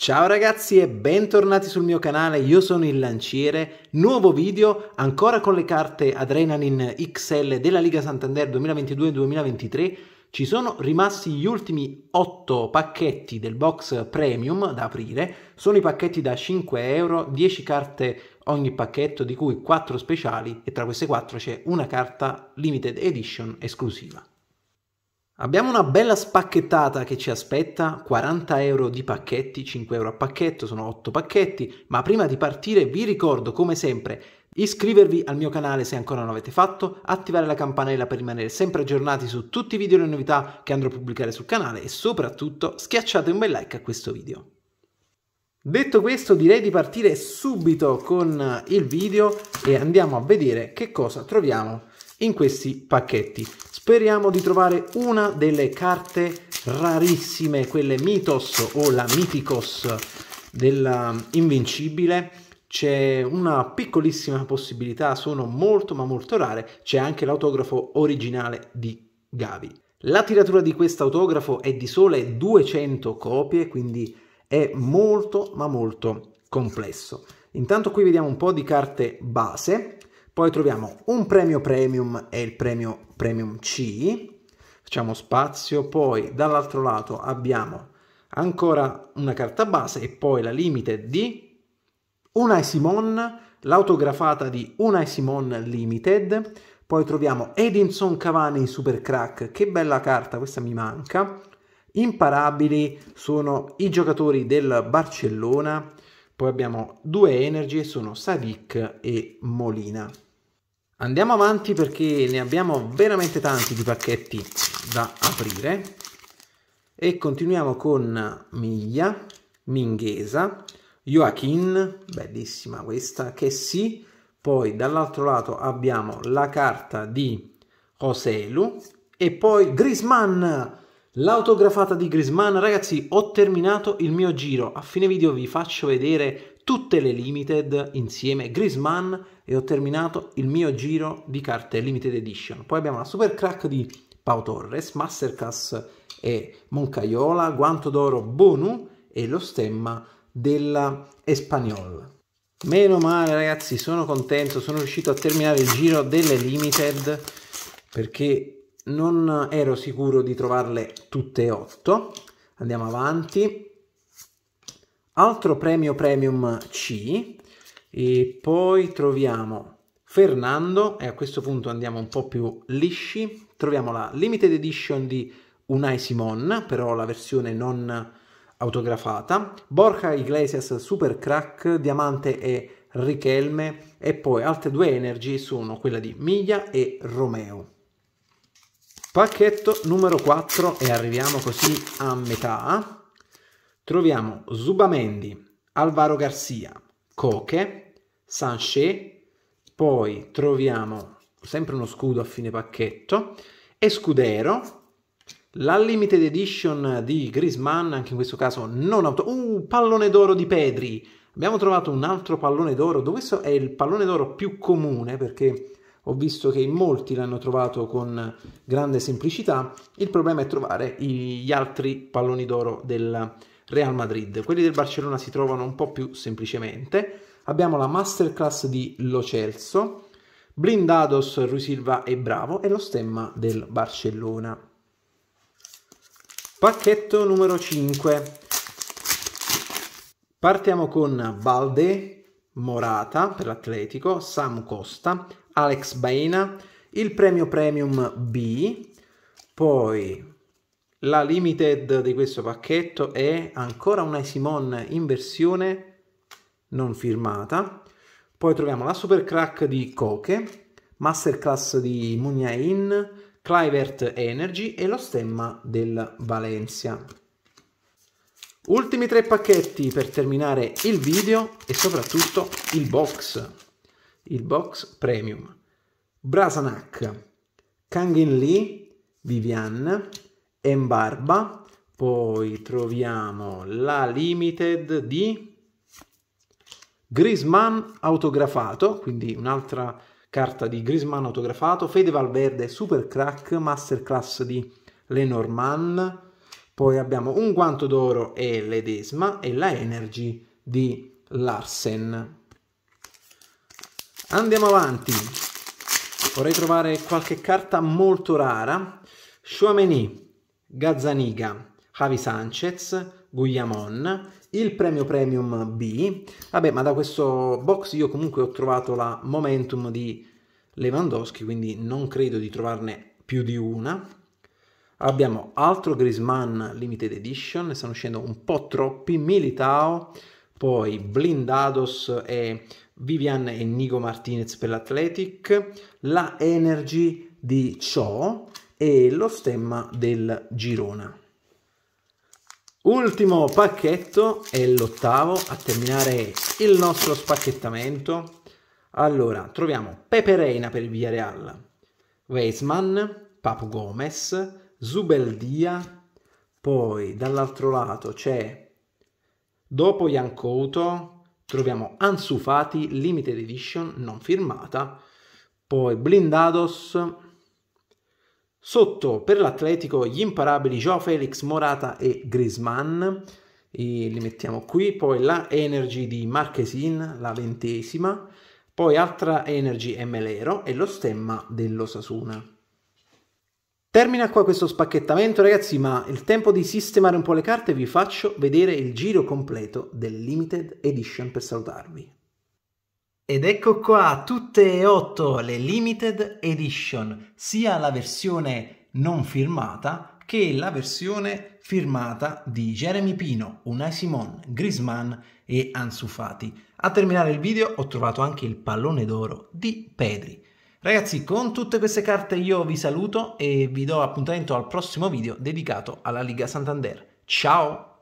Ciao ragazzi e bentornati sul mio canale, io sono il Lanciere, nuovo video ancora con le carte Adrenaline XL della Liga Santander 2022-2023, ci sono rimasti gli ultimi 8 pacchetti del box premium da aprire, sono i pacchetti da 5 euro, 10 carte ogni pacchetto di cui 4 speciali e tra queste 4 c'è una carta limited edition esclusiva. Abbiamo una bella spacchettata che ci aspetta, 40 euro di pacchetti, 5 euro a pacchetto, sono 8 pacchetti, ma prima di partire vi ricordo come sempre iscrivervi al mio canale se ancora non l'avete fatto, attivare la campanella per rimanere sempre aggiornati su tutti i video e le novità che andrò a pubblicare sul canale e soprattutto schiacciate un bel like a questo video. Detto questo direi di partire subito con il video e andiamo a vedere che cosa troviamo in questi pacchetti. Speriamo di trovare una delle carte rarissime, quelle Mythos o la Mythicos dell'Invincibile. C'è una piccolissima possibilità, sono molto ma molto rare. C'è anche l'autografo originale di Gavi. La tiratura di questo autografo è di sole 200 copie, quindi è molto ma molto complesso. Intanto qui vediamo un po' di carte base, poi troviamo un premio premium e il premio premium C, facciamo spazio, poi dall'altro lato abbiamo ancora una carta base e poi la limited di una Simon, l'autografata di una Simon limited, poi troviamo Edinson Cavani Super Crack, che bella carta, questa mi manca. Imparabili sono i giocatori del Barcellona, poi abbiamo due Energy, sono Savic e Molina. Andiamo avanti perché ne abbiamo veramente tanti di pacchetti da aprire e continuiamo con Miglia, Minghesa, Joachim, bellissima questa, che sì, poi dall'altro lato abbiamo la carta di Roselu e poi Grisman, l'autografata di Grisman. Ragazzi, ho terminato il mio giro, a fine video vi faccio vedere tutte le limited insieme, Grisman e ho terminato il mio giro di carte limited edition. Poi abbiamo la super crack di Pau Torres, Masterclass e Moncaiola, guanto d'oro Bonu e lo stemma della Espagnol. Meno male ragazzi, sono contento, sono riuscito a terminare il giro delle limited perché non ero sicuro di trovarle tutte e otto. Andiamo avanti Altro premio premium C e poi troviamo Fernando, e a questo punto andiamo un po' più lisci, troviamo la limited edition di Unai Simon, però la versione non autografata, Borja Iglesias Super Crack, Diamante e Richelme, e poi altre due energy sono quella di Miglia e Romeo. Pacchetto numero 4 e arriviamo così a metà troviamo Zubamendi, Alvaro Garcia, Coche, Sanchez, poi troviamo sempre uno scudo a fine pacchetto, Escudero, la limited edition di Grisman, anche in questo caso non auto... Uh, pallone d'oro di Pedri! Abbiamo trovato un altro pallone d'oro, dove questo è il pallone d'oro più comune, perché ho visto che molti l'hanno trovato con grande semplicità. Il problema è trovare gli altri palloni d'oro della Real Madrid. Quelli del Barcellona si trovano un po' più semplicemente. Abbiamo la masterclass di Lo Celso, Blindados, Rui Silva e Bravo e lo stemma del Barcellona. Pacchetto numero 5. Partiamo con Valde, Morata per l'Atletico, Sam Costa, Alex Baena, il premio Premium B, poi la limited di questo pacchetto è ancora una Simon in versione non firmata. Poi troviamo la Super Crack di Koke, Masterclass di Munyain, Clivert Energy e lo stemma del Valencia. Ultimi tre pacchetti per terminare il video e soprattutto il box. Il box premium. Brasanak, Kangin Lee, Vivian, barba, poi troviamo la limited di Grisman autografato, quindi un'altra carta di Grisman autografato, Fede Valverde Super Crack Masterclass di Lenormand, poi abbiamo un guanto d'oro e l'edesma e la Energy di Larsen. Andiamo avanti. Vorrei trovare qualche carta molto rara. Chouameni, Gazzaniga, Javi Sanchez, Guillamon, il premio premium B. Vabbè, ma da questo box io comunque ho trovato la momentum di Lewandowski, quindi non credo di trovarne più di una. Abbiamo altro Grisman Limited Edition, ne stanno uscendo un po' troppi, Militao, poi Blindados e Vivian e Nico Martinez per l'Athletic, la Energy di Cho, e lo stemma del Girona. Ultimo pacchetto è l'ottavo a terminare il nostro spacchettamento. Allora, troviamo Pepe Reina per il Villarreal, Weisman, Papu Gomez, Zubeldia, poi dall'altro lato c'è dopo Iancouto troviamo Ansufati, Limited Edition non firmata, poi Blindados, Sotto per l'Atletico gli imparabili Joao Felix, Morata e Griezmann, e li mettiamo qui, poi la Energy di Marquesin, la ventesima, poi altra Energy Melero e lo stemma dell'Osasuna. Termina qua questo spacchettamento ragazzi, ma il tempo di sistemare un po' le carte vi faccio vedere il giro completo del Limited Edition per salutarvi. Ed ecco qua tutte e otto le limited edition, sia la versione non firmata che la versione firmata di Jeremy Pino, Unai Simon, Grisman e Ansu Fati. A terminare il video ho trovato anche il pallone d'oro di Pedri. Ragazzi, con tutte queste carte io vi saluto e vi do appuntamento al prossimo video dedicato alla Liga Santander. Ciao!